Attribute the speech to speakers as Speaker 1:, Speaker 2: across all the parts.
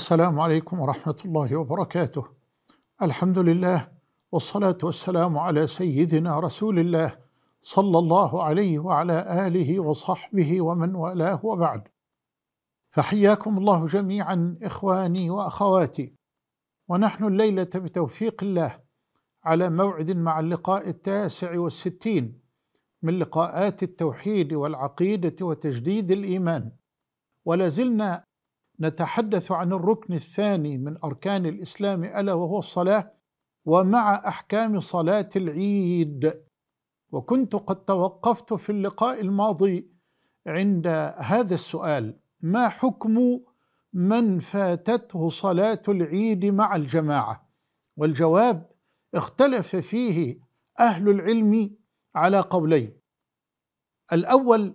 Speaker 1: السلام عليكم ورحمة الله وبركاته الحمد لله والصلاة والسلام على سيدنا رسول الله صلى الله عليه وعلى آله وصحبه ومن والاه وبعد فحياكم الله جميعا إخواني وأخواتي ونحن الليلة بتوفيق الله على موعد مع اللقاء التاسع والستين من لقاءات التوحيد والعقيدة وتجديد الإيمان ولازلنا نتحدث عن الركن الثاني من أركان الإسلام ألا وهو الصلاة ومع أحكام صلاة العيد وكنت قد توقفت في اللقاء الماضي عند هذا السؤال ما حكم من فاتته صلاة العيد مع الجماعة والجواب اختلف فيه أهل العلم على قولين الأول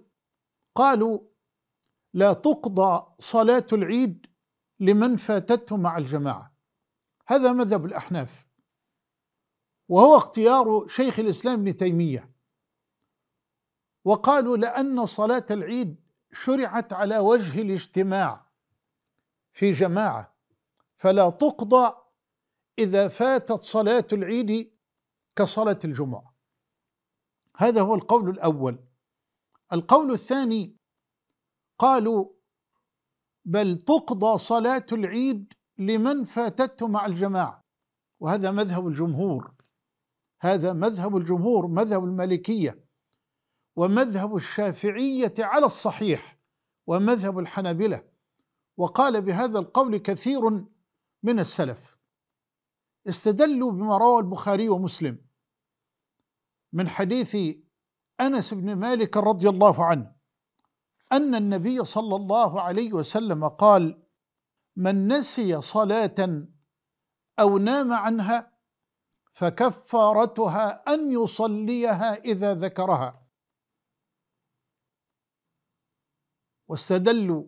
Speaker 1: قالوا لا تقضى صلاة العيد لمن فاتته مع الجماعة هذا مذهب الأحناف وهو اختيار شيخ الإسلام ابن تيمية وقالوا لأن صلاة العيد شرعت على وجه الاجتماع في جماعة فلا تقضى إذا فاتت صلاة العيد كصلاة الجمعة هذا هو القول الأول القول الثاني قالوا بل تقضى صلاة العيد لمن فاتته مع الجماعة وهذا مذهب الجمهور هذا مذهب الجمهور مذهب المالكية ومذهب الشافعية على الصحيح ومذهب الحنابلة وقال بهذا القول كثير من السلف استدلوا بما روى البخاري ومسلم من حديث انس بن مالك رضي الله عنه أن النبي صلى الله عليه وسلم قال من نسي صلاة أو نام عنها فكفارتها أن يصليها إذا ذكرها واستدلوا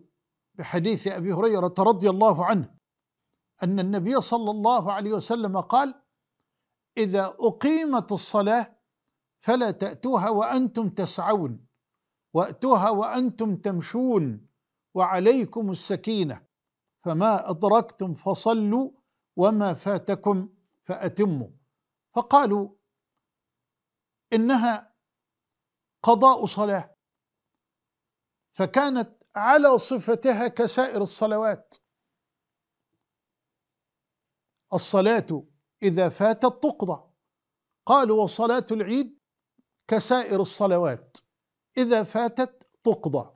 Speaker 1: بحديث أبي هريرة رضي الله عنه أن النبي صلى الله عليه وسلم قال إذا أقيمت الصلاة فلا تأتوها وأنتم تسعون وأتوها وأنتم تمشون وعليكم السكينة فما أدركتم فصلوا وما فاتكم فأتموا فقالوا إنها قضاء صلاة فكانت على صفتها كسائر الصلوات الصلاة إذا فاتت تقضى قالوا وصلاة العيد كسائر الصلوات إذا فاتت تقضى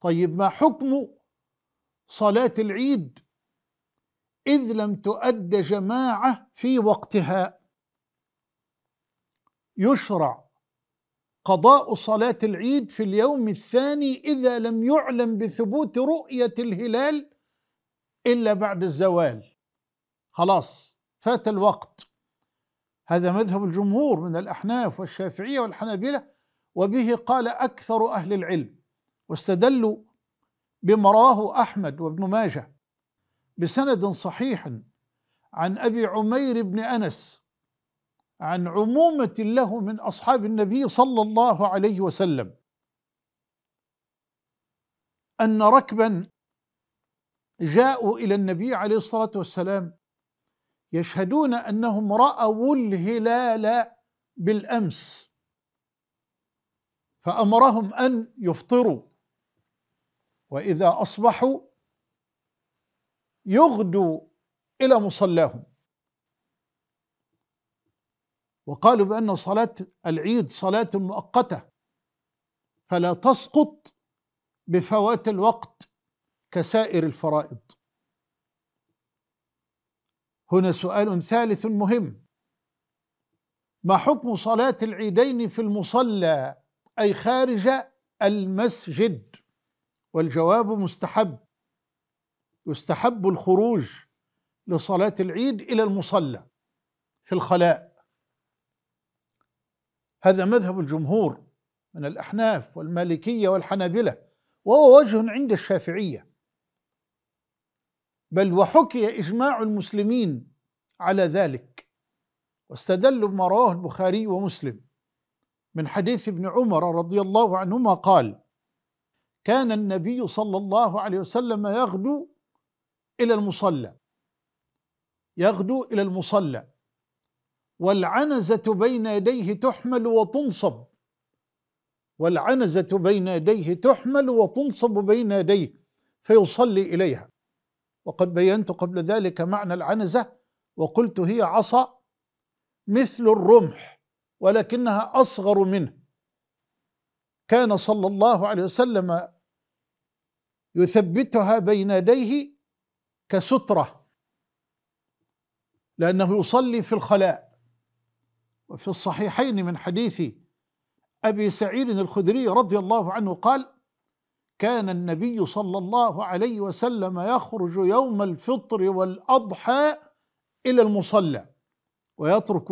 Speaker 1: طيب ما حكم صلاة العيد إذ لم تؤد جماعة في وقتها يشرع قضاء صلاة العيد في اليوم الثاني إذا لم يعلم بثبوت رؤية الهلال إلا بعد الزوال خلاص فات الوقت هذا مذهب الجمهور من الأحناف والشافعية والحنابلة وبه قال أكثر أهل العلم واستدلوا بما رواه أحمد وابن ماجه بسند صحيح عن أبي عمير بن أنس عن عمومة له من أصحاب النبي صلى الله عليه وسلم أن ركبا جاءوا إلى النبي عليه الصلاة والسلام يشهدون أنهم رأوا الهلال بالأمس فأمرهم أن يفطروا وإذا أصبحوا يغدوا إلى مصلاهم وقالوا بأن صلاة العيد صلاة مؤقتة فلا تسقط بفوات الوقت كسائر الفرائض هنا سؤال ثالث مهم ما حكم صلاة العيدين في المصلى أي خارج المسجد والجواب مستحب يستحب الخروج لصلاة العيد إلى المصلى في الخلاء هذا مذهب الجمهور من الأحناف والمالكية والحنابلة وهو وجه عند الشافعية بل وحكي إجماع المسلمين على ذلك واستدلوا بما رواه البخاري ومسلم من حديث ابن عمر رضي الله عنهما قال كان النبي صلى الله عليه وسلم يغدو إلى المصلى يغدو إلى المصلى والعنزة بين يديه تحمل وتنصب والعنزة بين يديه تحمل وتنصب بين يديه فيصلي إليها وقد بينت قبل ذلك معنى العنزة وقلت هي عصا مثل الرمح ولكنها أصغر منه كان صلى الله عليه وسلم يثبتها بين يديه كسترة لأنه يصلي في الخلاء وفي الصحيحين من حديث أبي سعيد الخدري رضي الله عنه قال كان النبي صلى الله عليه وسلم يخرج يوم الفطر والأضحى إلى المصلى ويترك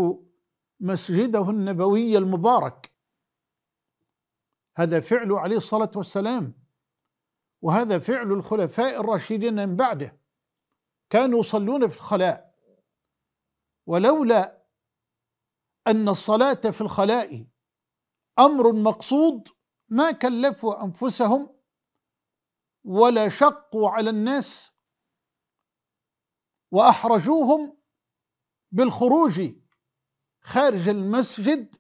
Speaker 1: مسجده النبوي المبارك هذا فعل عليه الصلاة والسلام وهذا فعل الخلفاء الراشدين من بعده كانوا يصلون في الخلاء ولولا أن الصلاة في الخلاء أمر مقصود ما كلفوا أنفسهم ولا شقوا على الناس وأحرجوهم بالخروج خارج المسجد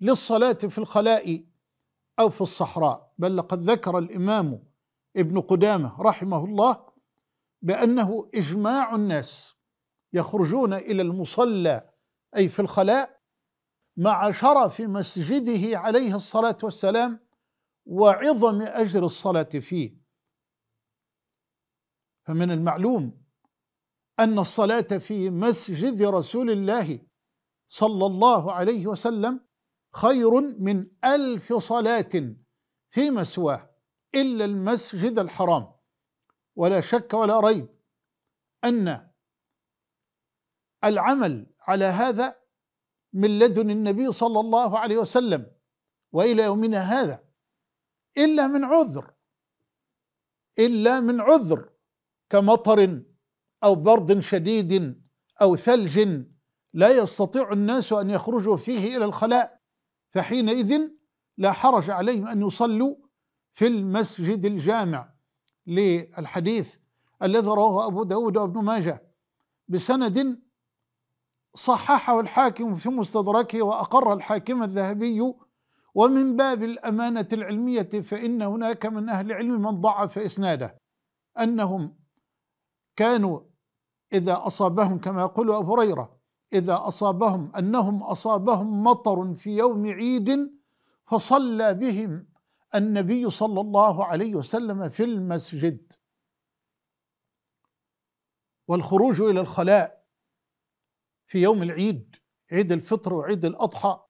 Speaker 1: للصلاة في الخلاء أو في الصحراء بل لقد ذكر الإمام ابن قدامة رحمه الله بأنه إجماع الناس يخرجون إلى المصلى أي في الخلاء مع شرف مسجده عليه الصلاة والسلام وعظم أجر الصلاة فيه فمن المعلوم أن الصلاة في مسجد رسول الله صلى الله عليه وسلم خير من ألف صلاة فيما سواه إلا المسجد الحرام ولا شك ولا ريب أن العمل على هذا من لدن النبي صلى الله عليه وسلم وإلى يومنا هذا إلا من عذر إلا من عذر كمطر أو برد شديد أو ثلج لا يستطيع الناس أن يخرجوا فيه إلى الخلاء فحينئذ لا حرج عليهم أن يصلوا في المسجد الجامع للحديث الذي رواه أبو داود وابن ماجه بسند صححه الحاكم في مستدركه وأقر الحاكم الذهبي ومن باب الأمانة العلمية فإن هناك من أهل العلم من ضعف إسناده أنهم كانوا إذا أصابهم كما يقول أبو هريرة إذا أصابهم أنهم أصابهم مطر في يوم عيد فصلى بهم النبي صلى الله عليه وسلم في المسجد والخروج إلى الخلاء في يوم العيد عيد الفطر وعيد الأضحى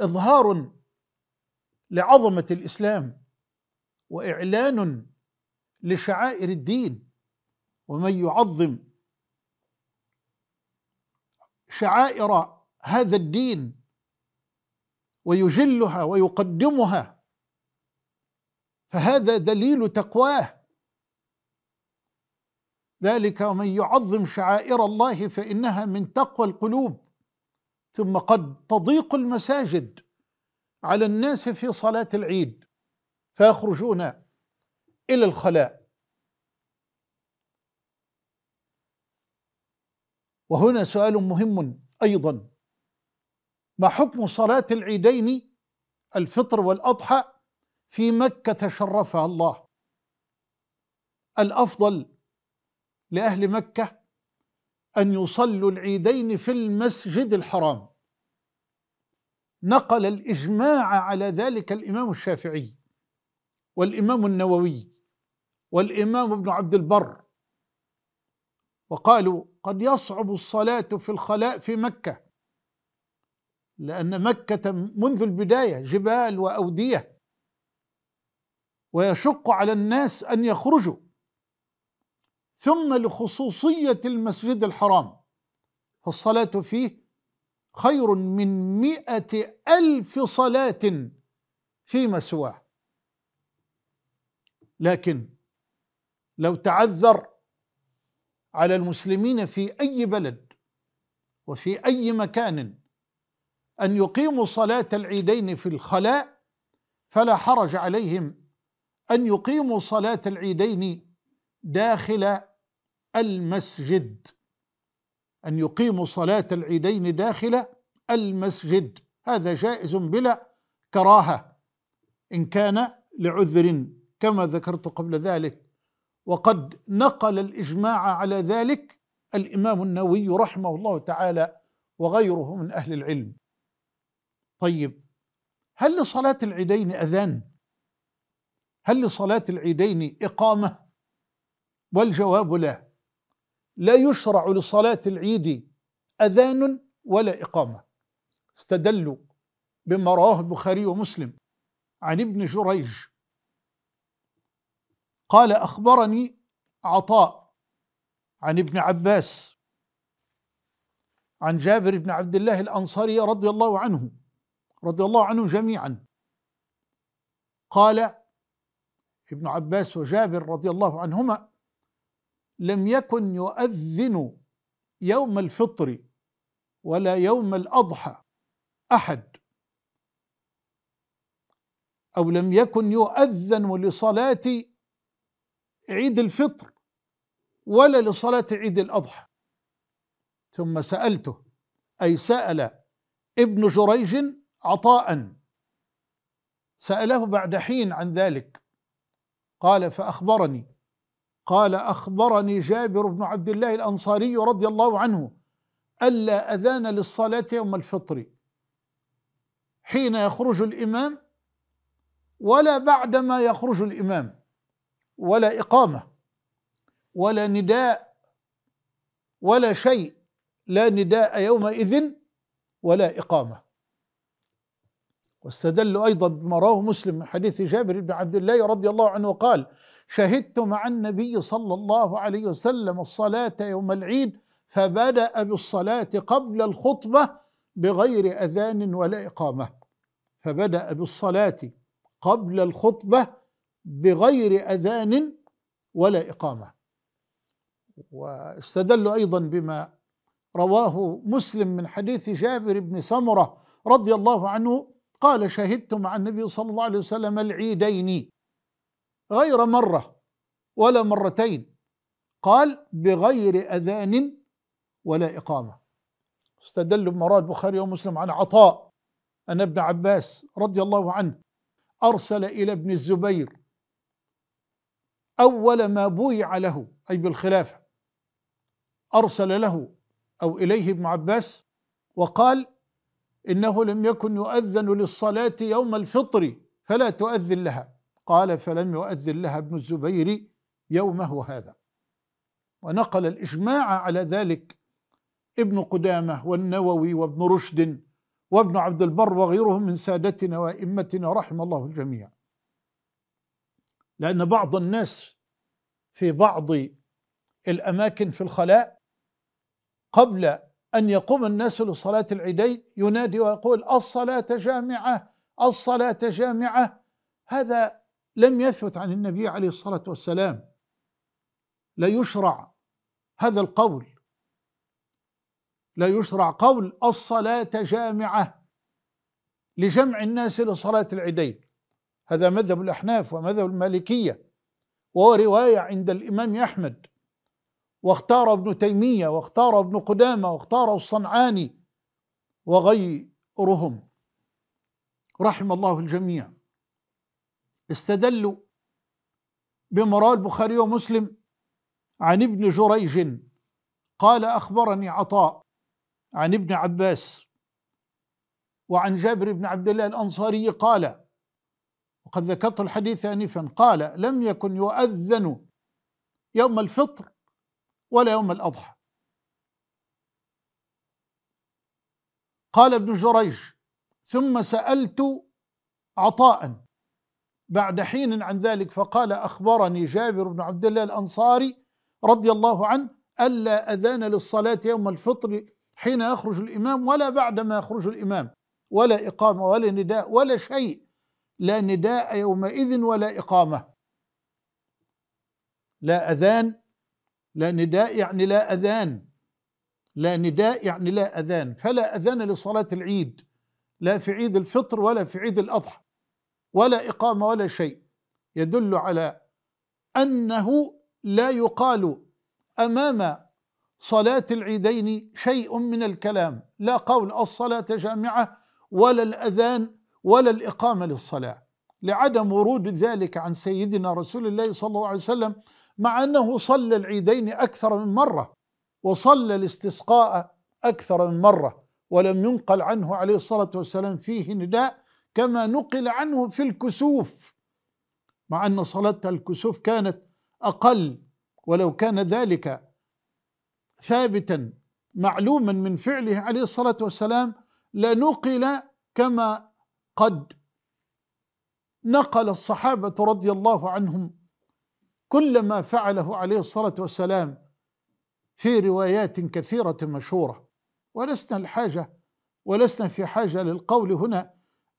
Speaker 1: إظهار لعظمة الإسلام وإعلان لشعائر الدين ومن يعظم شعائر هذا الدين ويجلها ويقدمها فهذا دليل تقواه ذلك ومن يعظم شعائر الله فإنها من تقوى القلوب ثم قد تضيق المساجد على الناس في صلاة العيد فيخرجون إلى الخلاء وهنا سؤال مهم ايضا ما حكم صلاه العيدين الفطر والاضحى في مكه تشرفها الله الافضل لاهل مكه ان يصلوا العيدين في المسجد الحرام نقل الاجماع على ذلك الامام الشافعي والامام النووي والامام ابن عبد البر وقالوا قد يصعب الصلاة في الخلاء في مكة لأن مكة منذ البداية جبال وأودية ويشق على الناس أن يخرجوا ثم لخصوصية المسجد الحرام فالصلاة فيه خير من مئة ألف صلاة فيما سواه لكن لو تعذر على المسلمين في أي بلد وفي أي مكان أن يقيموا صلاة العيدين في الخلاء فلا حرج عليهم أن يقيموا صلاة العيدين داخل المسجد أن يقيموا صلاة العيدين داخل المسجد هذا جائز بلا كراهة إن كان لعذر كما ذكرت قبل ذلك وقد نقل الإجماع على ذلك الإمام النووي رحمه الله تعالى وغيره من أهل العلم طيب هل لصلاة العيدين أذان؟ هل لصلاة العيدين إقامة؟ والجواب لا لا يشرع لصلاة العيد أذان ولا إقامة استدلوا بما رواه البخاري ومسلم عن ابن جريج قال أخبرني عطاء عن ابن عباس عن جابر بن عبد الله الأنصاري رضي الله عنه رضي الله عنه جميعا قال ابن عباس وجابر رضي الله عنهما لم يكن يؤذن يوم الفطر ولا يوم الأضحى أحد أو لم يكن يؤذن لصلاة عيد الفطر ولا لصلاة عيد الأضحى ثم سألته أي سأل ابن جريج عطاء سأله بعد حين عن ذلك قال فأخبرني قال أخبرني جابر بن عبد الله الأنصاري رضي الله عنه ألا أذان للصلاة يوم الفطر حين يخرج الإمام ولا بعدما يخرج الإمام ولا إقامة ولا نداء ولا شيء لا نداء يومئذ ولا إقامة واستدلوا أيضا بما رواه مسلم من حديث جابر بن عبد الله رضي الله عنه قال شهدت مع النبي صلى الله عليه وسلم الصلاة يوم العيد فبدأ بالصلاة قبل الخطبة بغير أذان ولا إقامة فبدأ بالصلاة قبل الخطبة بغير أذان ولا إقامة واستدلوا أيضا بما رواه مسلم من حديث جابر بن سمرة رضي الله عنه قال شهدت مع النبي صلى الله عليه وسلم العيدين غير مرة ولا مرتين قال بغير أذان ولا إقامة استدل بما رواه البخاري ومسلم عن عطاء أن ابن عباس رضي الله عنه أرسل إلى ابن الزبير أول ما بويع له أي بالخلافة أرسل له أو إليه ابن عباس وقال إنه لم يكن يؤذن للصلاة يوم الفطر فلا تؤذن لها قال فلم يؤذن لها ابن الزبير يومه هذا ونقل الإجماع على ذلك ابن قدامة والنووي وابن رشد وابن عبد البر وغيرهم من سادتنا وائمتنا رحم الله الجميع لأن بعض الناس في بعض الأماكن في الخلاء قبل أن يقوم الناس لصلاة العيدين ينادي ويقول الصلاة جامعة الصلاة جامعة هذا لم يثبت عن النبي عليه الصلاة والسلام لا يشرع هذا القول لا يشرع قول الصلاة جامعة لجمع الناس لصلاة العيدين هذا مذهب الأحناف ومذهب المالكية وهو رواية عند الإمام أحمد واختار ابن تيمية واختار ابن قدامة واختار الصنعاني وغيرهم رحم الله الجميع استدلوا بما البخاري ومسلم عن ابن جريج قال أخبرني عطاء عن ابن عباس وعن جابر بن عبد الله الأنصاري قال وقد ذكرت الحديث آنفا قال لم يكن يؤذن يوم الفطر ولا يوم الأضحى قال ابن جريج ثم سألت عطاء بعد حين عن ذلك فقال أخبرني جابر بن عبد الله الأنصاري رضي الله عنه ألا أذان للصلاة يوم الفطر حين يخرج الإمام ولا بعدما يخرج الإمام ولا إقامة ولا نداء ولا شيء لا نداء يومئذ ولا إقامة لا أذان لا نداء يعني لا أذان لا نداء يعني لا أذان فلا أذان لصلاة العيد لا في عيد الفطر ولا في عيد الأضحى ولا إقامة ولا شيء يدل على أنه لا يقال أمام صلاة العيدين شيء من الكلام لا قول الصلاة جامعة ولا الأذان ولا الإقامة للصلاة لعدم ورود ذلك عن سيدنا رسول الله صلى الله عليه وسلم مع أنه صلى العيدين أكثر من مرة وصلى الاستسقاء أكثر من مرة ولم ينقل عنه عليه الصلاة والسلام فيه نداء كما نقل عنه في الكسوف مع أن صلاة الكسوف كانت أقل ولو كان ذلك ثابتا معلوما من فعله عليه الصلاة والسلام لنقل كما قد نقل الصحابة رضي الله عنهم كل ما فعله عليه الصلاة والسلام في روايات كثيرة مشهورة ولسنا الحاجة ولسنا في حاجة للقول هنا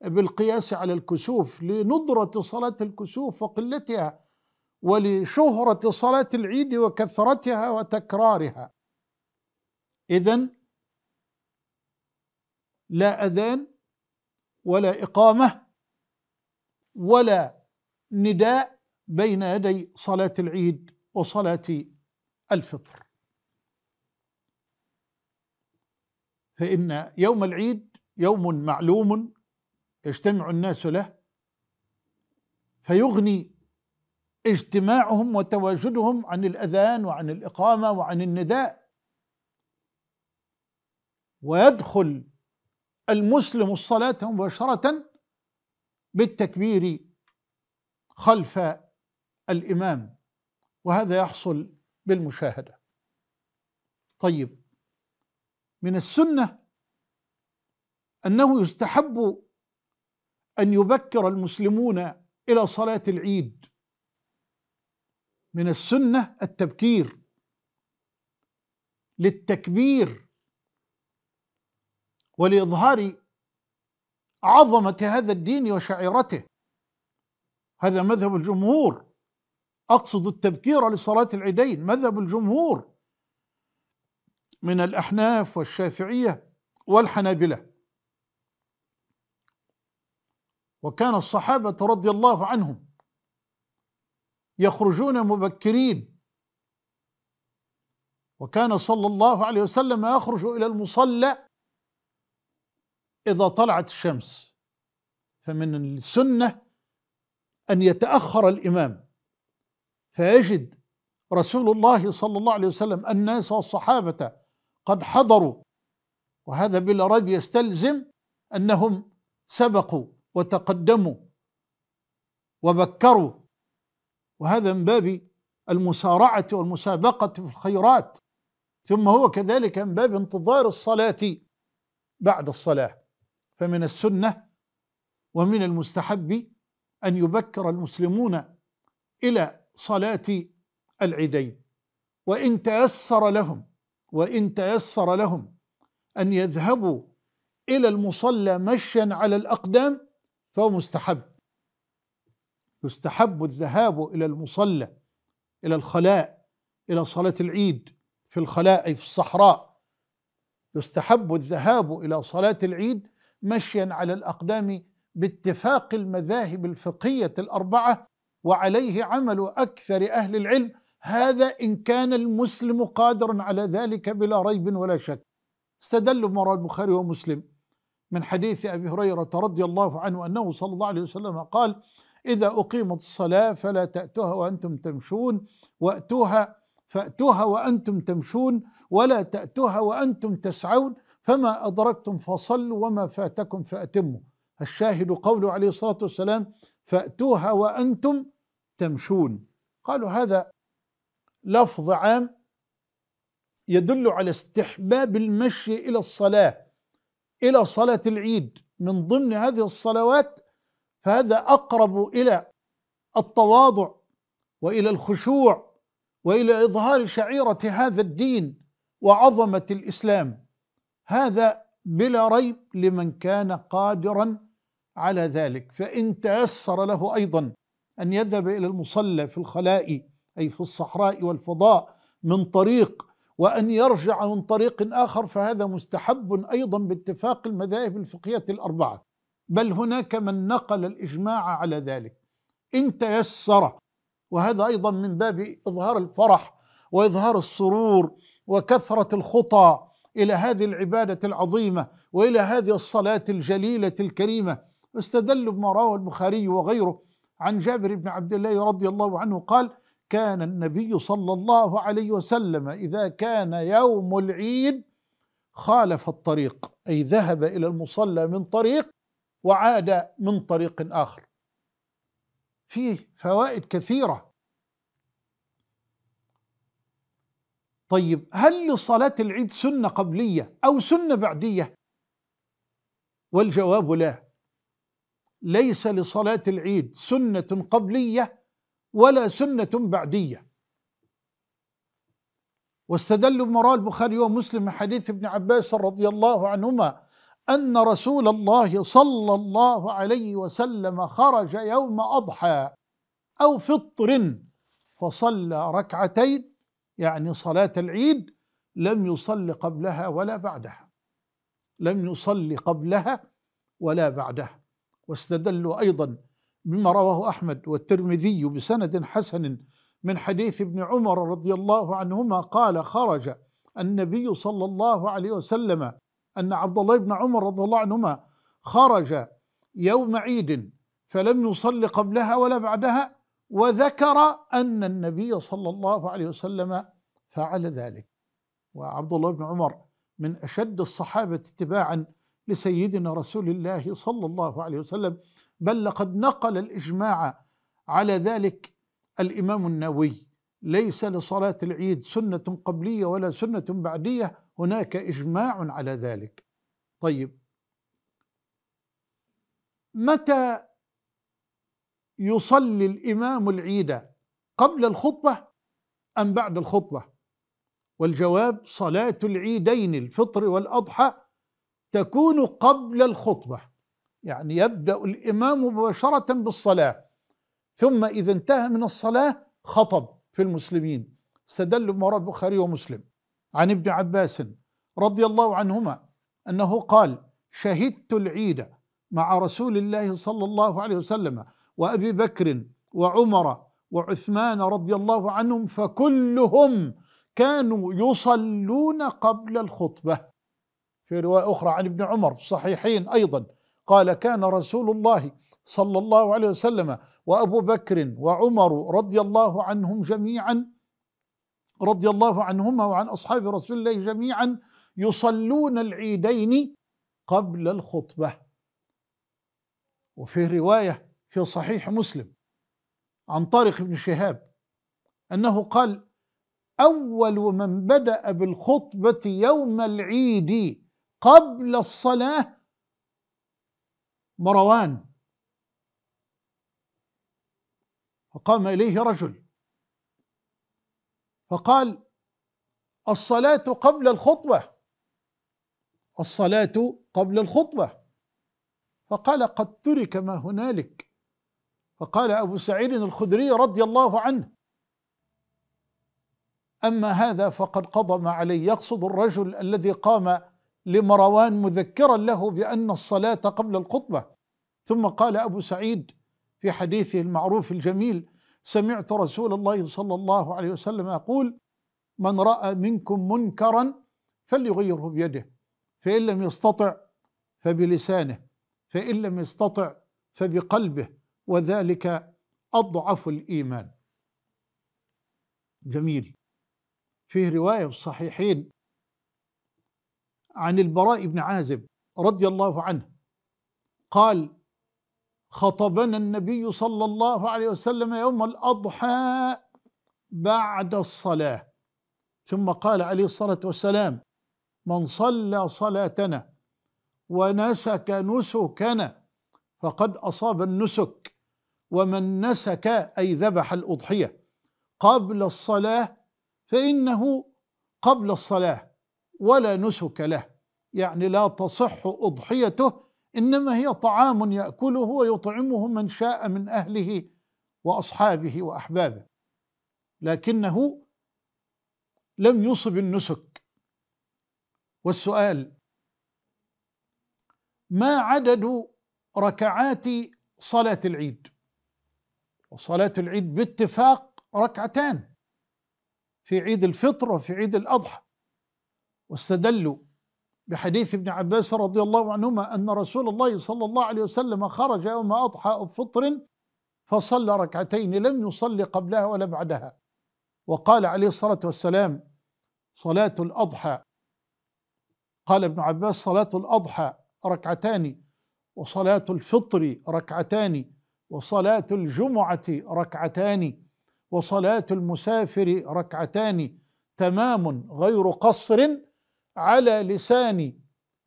Speaker 1: بالقياس على الكسوف لندرة صلاة الكسوف وقلتها ولشهرة صلاة العيد وكثرتها وتكرارها إذا لا أذان ولا إقامة ولا نداء بين يدي صلاة العيد وصلاة الفطر فإن يوم العيد يوم معلوم يجتمع الناس له فيغني اجتماعهم وتواجدهم عن الأذان وعن الإقامة وعن النداء ويدخل المسلم الصلاة مباشرة بالتكبير خلف الإمام وهذا يحصل بالمشاهدة طيب من السنة أنه يستحب أن يبكر المسلمون إلى صلاة العيد من السنة التبكير للتكبير ولاظهار عظمه هذا الدين وشعيرته هذا مذهب الجمهور اقصد التبكير لصلاه العيدين مذهب الجمهور من الاحناف والشافعيه والحنابله وكان الصحابه رضي الله عنهم يخرجون مبكرين وكان صلى الله عليه وسلم يخرج الى المصلى إذا طلعت الشمس فمن السنة أن يتأخر الإمام فيجد رسول الله صلى الله عليه وسلم الناس والصحابة قد حضروا وهذا بلا ريب يستلزم أنهم سبقوا وتقدموا وبكروا وهذا من باب المسارعة والمسابقة في الخيرات ثم هو كذلك من باب انتظار الصلاة بعد الصلاة فمن السنة ومن المستحب أن يبكر المسلمون إلى صلاة العيدين وإن تيسر لهم وإن تيسر لهم أن يذهبوا إلى المصلى مشيا على الأقدام فهو مستحب يستحب الذهاب إلى المصلى إلى الخلاء إلى صلاة العيد في الخلاء أي في الصحراء يستحب الذهاب إلى صلاة العيد مشيا على الأقدام باتفاق المذاهب الفقهية الأربعة وعليه عمل أكثر أهل العلم هذا إن كان المسلم قادرا على ذلك بلا ريب ولا شك استدلوا مرى البخاري ومسلم من حديث أبي هريرة رضي الله عنه أنه صلى الله عليه وسلم قال إذا أقيمت الصلاة فلا تأتوها وأنتم تمشون وأتوها فأتوها وأنتم تمشون ولا تأتوها وأنتم تسعون فما أدركتم فصلوا وما فاتكم فأتموا الشاهد قوله عليه الصلاة والسلام فأتوها وأنتم تمشون قالوا هذا لفظ عام يدل على استحباب المشي إلى الصلاة إلى صلاة العيد من ضمن هذه الصلوات فهذا أقرب إلى التواضع وإلى الخشوع وإلى إظهار شعيرة هذا الدين وعظمة الإسلام هذا بلا ريب لمن كان قادرا على ذلك فإن تيسر له أيضا أن يذهب إلى المصلى في الخلاء أي في الصحراء والفضاء من طريق وأن يرجع من طريق آخر فهذا مستحب أيضا باتفاق المذاهب الفقهية الأربعة بل هناك من نقل الإجماع على ذلك إن تيسر وهذا أيضا من باب إظهار الفرح وإظهار السرور وكثرة الخطى الى هذه العباده العظيمه والى هذه الصلاه الجليله الكريمه استدلوا بما رواه البخاري وغيره عن جابر بن عبد الله رضي الله عنه قال كان النبي صلى الله عليه وسلم اذا كان يوم العيد خالف الطريق اي ذهب الى المصلى من طريق وعاد من طريق اخر فيه فوائد كثيره طيب هل لصلاة العيد سنة قبلية أو سنة بعدية والجواب لا ليس لصلاة العيد سنة قبلية ولا سنة بعدية واستدل مراه البخاري ومسلم من حديث ابن عباس رضي الله عنهما أن رسول الله صلى الله عليه وسلم خرج يوم أضحى أو فطر فصلى ركعتين يعني صلاة العيد لم يصل قبلها ولا بعدها لم يصل قبلها ولا بعدها واستدلوا أيضا بما رواه أحمد والترمذي بسند حسن من حديث ابن عمر رضي الله عنهما قال خرج النبي صلى الله عليه وسلم أن عبد الله بن عمر رضي الله عنهما خرج يوم عيد فلم يصل قبلها ولا بعدها وذكر أن النبي صلى الله عليه وسلم فعل ذلك وعبد الله بن عمر من أشد الصحابة اتباعا لسيدنا رسول الله صلى الله عليه وسلم بل لقد نقل الإجماع على ذلك الإمام النووي ليس لصلاة العيد سنة قبلية ولا سنة بعدية هناك إجماع على ذلك طيب متى يصلي الإمام العيد قبل الخطبة أم بعد الخطبة والجواب صلاة العيدين الفطر والأضحى تكون قبل الخطبة يعني يبدأ الإمام مباشرة بالصلاة ثم إذا انتهى من الصلاة خطب في المسلمين استدل بما البخاري ومسلم عن ابن عباس رضي الله عنهما أنه قال شهدت العيد مع رسول الله صلى الله عليه وسلم وأبي بكر وعمر وعثمان رضي الله عنهم فكلهم كانوا يصلون قبل الخطبة في رواية أخرى عن ابن عمر في الصحيحين أيضا قال كان رسول الله صلى الله عليه وسلم وأبو بكر وعمر رضي الله عنهم جميعا رضي الله عنهما وعن أصحاب رسول الله جميعا يصلون العيدين قبل الخطبة وفي رواية في صحيح مسلم عن طارق بن شهاب انه قال اول من بدا بالخطبه يوم العيد قبل الصلاه مروان فقام اليه رجل فقال الصلاه قبل الخطبه الصلاه قبل الخطبه فقال قد ترك ما هنالك فقال أبو سعيد الخدري رضي الله عنه أما هذا فقد قضى ما عليه يقصد الرجل الذي قام لمروان مذكرا له بأن الصلاة قبل الخطبة ثم قال أبو سعيد في حديثه المعروف الجميل سمعت رسول الله صلى الله عليه وسلم يقول من رأى منكم منكرا فليغيره بيده فإن لم يستطع فبلسانه فإن لم يستطع فبقلبه وذلك أضعف الإيمان جميل فيه رواية في الصحيحين عن البراء بن عازب رضي الله عنه قال خطبنا النبي صلى الله عليه وسلم يوم الأضحى بعد الصلاة ثم قال عليه الصلاة والسلام من صلى صلاتنا ونسك نسكنا فقد أصاب النسك ومن نسك أي ذبح الأضحية قبل الصلاة فإنه قبل الصلاة ولا نسك له يعني لا تصح أضحيته إنما هي طعام يأكله ويطعمه من شاء من أهله وأصحابه وأحبابه لكنه لم يصب النسك والسؤال ما عدد ركعات صلاة العيد وصلاة العيد باتفاق ركعتان في عيد الفطر وفي عيد الأضحى واستدلوا بحديث ابن عباس رضي الله عنهما أن رسول الله صلى الله عليه وسلم خرج يوم أضحى أو فطر فصلى ركعتين لم يصلي قبلها ولا بعدها وقال عليه الصلاة والسلام صلاة الأضحى قال ابن عباس صلاة الأضحى ركعتان وصلاة الفطر ركعتان وصلاة الجمعة ركعتان وصلاة المسافر ركعتان تمام غير قصر على لسان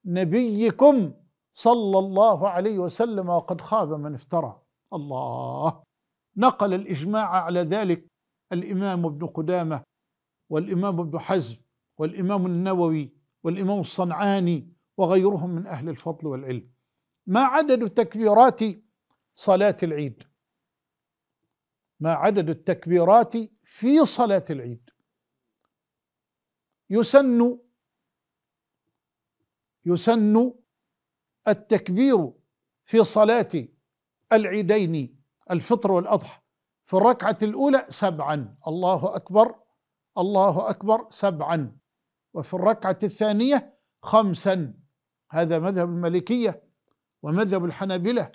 Speaker 1: نبيكم صلى الله عليه وسلم وقد خاب من افترى الله نقل الإجماع على ذلك الإمام ابن قدامة والإمام ابن حزم والإمام النووي والإمام الصنعاني وغيرهم من أهل الفضل والعلم ما عدد تكبيرات صلاة العيد ما عدد التكبيرات في صلاة العيد يسن يسن التكبير في صلاة العيدين الفطر والأضحى في الركعة الأولى سبعا الله أكبر الله أكبر سبعا وفي الركعة الثانية خمسا هذا مذهب المالكية ومذهب الحنابلة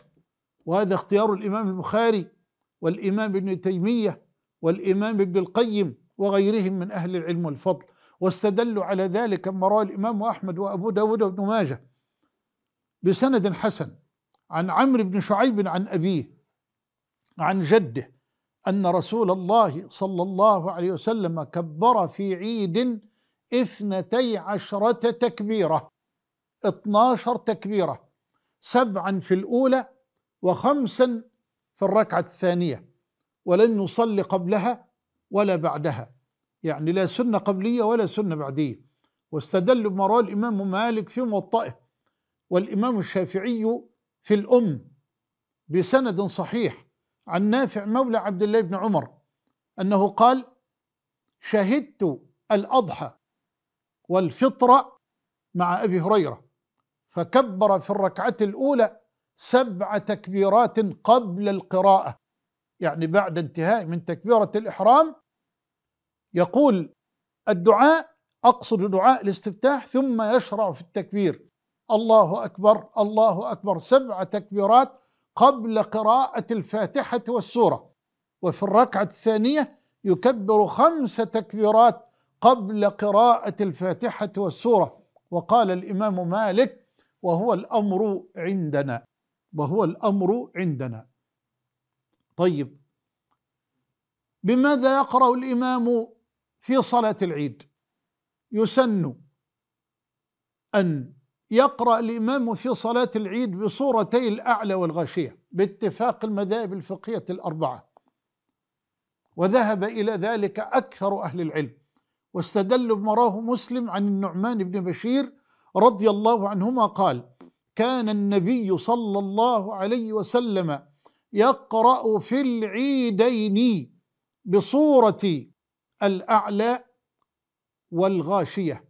Speaker 1: وهذا اختيار الإمام البخاري والإمام ابن تيمية والإمام ابن القيم وغيرهم من أهل العلم والفضل واستدلوا على ذلك ما روى الإمام أحمد وأبو داود وابن ماجه بسند حسن عن عمرو بن شعيب عن أبيه عن جده أن رسول الله صلى الله عليه وسلم كبر في عيد اثنتي عشرة تكبيرة 12 تكبيرة سبعا في الأولى وخمسا في الركعة الثانية ولن يصلي قبلها ولا بعدها يعني لا سنة قبلية ولا سنة بعدية واستدل بما رواه الإمام مالك في موطئه والإمام الشافعي في الأم بسند صحيح عن نافع مولى عبد الله بن عمر أنه قال شهدت الأضحى والفطر مع أبي هريرة فكبر في الركعة الأولى سبع تكبيرات قبل القراءة يعني بعد انتهاء من تكبيرة الإحرام يقول الدعاء أقصد دعاء الاستفتاح ثم يشرع في التكبير الله أكبر الله أكبر سبع تكبيرات قبل قراءة الفاتحة والسورة وفي الركعة الثانية يكبر خمس تكبيرات قبل قراءة الفاتحة والسورة وقال الإمام مالك وهو الأمر عندنا وهو الأمر عندنا طيب بماذا يقرأ الإمام في صلاة العيد يسن أن يقرأ الإمام في صلاة العيد بصورتي الأعلى والغشية باتفاق المذاهب الفقهية الأربعة وذهب إلى ذلك أكثر أهل العلم واستدلوا بما راه مسلم عن النعمان بن بشير رضي الله عنهما قال كان النبي صلى الله عليه وسلم يقرأ في العيدين بصورة الأعلى والغاشية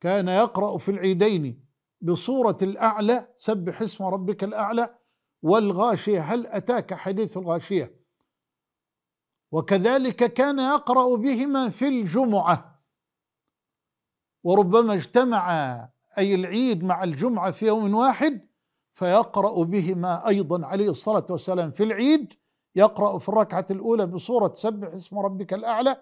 Speaker 1: كان يقرأ في العيدين بصورة الأعلى سبح اسم ربك الأعلى والغاشية هل أتاك حديث الغاشية وكذلك كان يقرأ بهما في الجمعة وربما اجتمع أي العيد مع الجمعة في يوم واحد فيقرأ بهما أيضا عليه الصلاة والسلام في العيد يقرأ في الركعة الأولى بصورة سبح اسم ربك الأعلى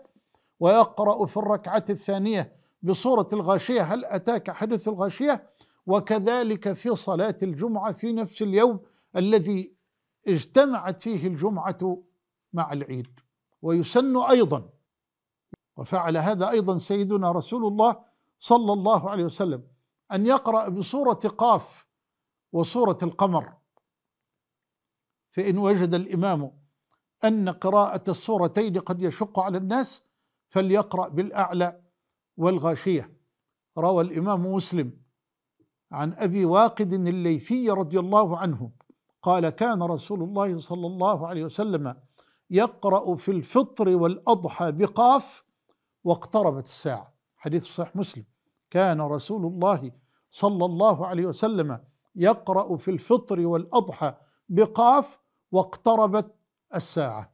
Speaker 1: ويقرأ في الركعة الثانية بصورة الغاشية هل أتاك حدث الغاشية وكذلك في صلاة الجمعة في نفس اليوم الذي اجتمعت فيه الجمعة مع العيد ويسن أيضا وفعل هذا أيضا سيدنا رسول الله صلى الله عليه وسلم أن يقرأ بسورة قاف وسورة القمر فإن وجد الإمام أن قراءة السورتين قد يشق على الناس فليقرأ بالأعلى والغاشية روى الإمام مسلم عن أبي واقد الليثي رضي الله عنه قال كان رسول الله صلى الله عليه وسلم يقرأ في الفطر والأضحى بقاف واقتربت الساعة حديث صحيح مسلم كان رسول الله صلى الله عليه وسلم يقرأ في الفطر والأضحى بقاف واقتربت الساعة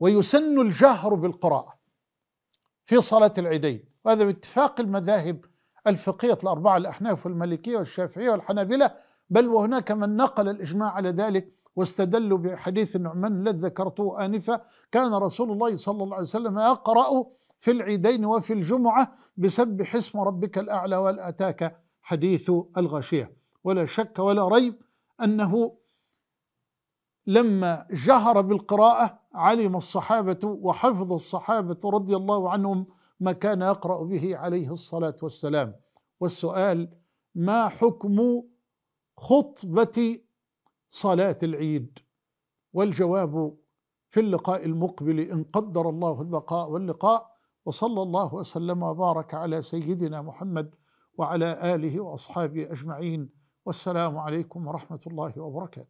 Speaker 1: ويسن الجهر بالقراءة في صلاة العيدين وهذا باتفاق المذاهب الفقهية الأربعة الأحناف والمالكية والشافعية والحنابلة بل وهناك من نقل الإجماع على ذلك واستدلوا بحديث النعمان الذي ذكرته آنفة كان رسول الله صلى الله عليه وسلم يقرأ في العيدين وفي الجمعة بسبح اسم ربك الأعلى والأتاك حديث الغاشية ولا شك ولا ريب أنه لما جهر بالقراءة علم الصحابة وحفظ الصحابة رضي الله عنهم ما كان يقرأ به عليه الصلاة والسلام والسؤال ما حكم خطبة صلاة العيد والجواب في اللقاء المقبل إن قدر الله البقاء واللقاء وصلى الله وسلم وبارك على سيدنا محمد وعلى آله وأصحابه أجمعين والسلام عليكم ورحمة الله وبركاته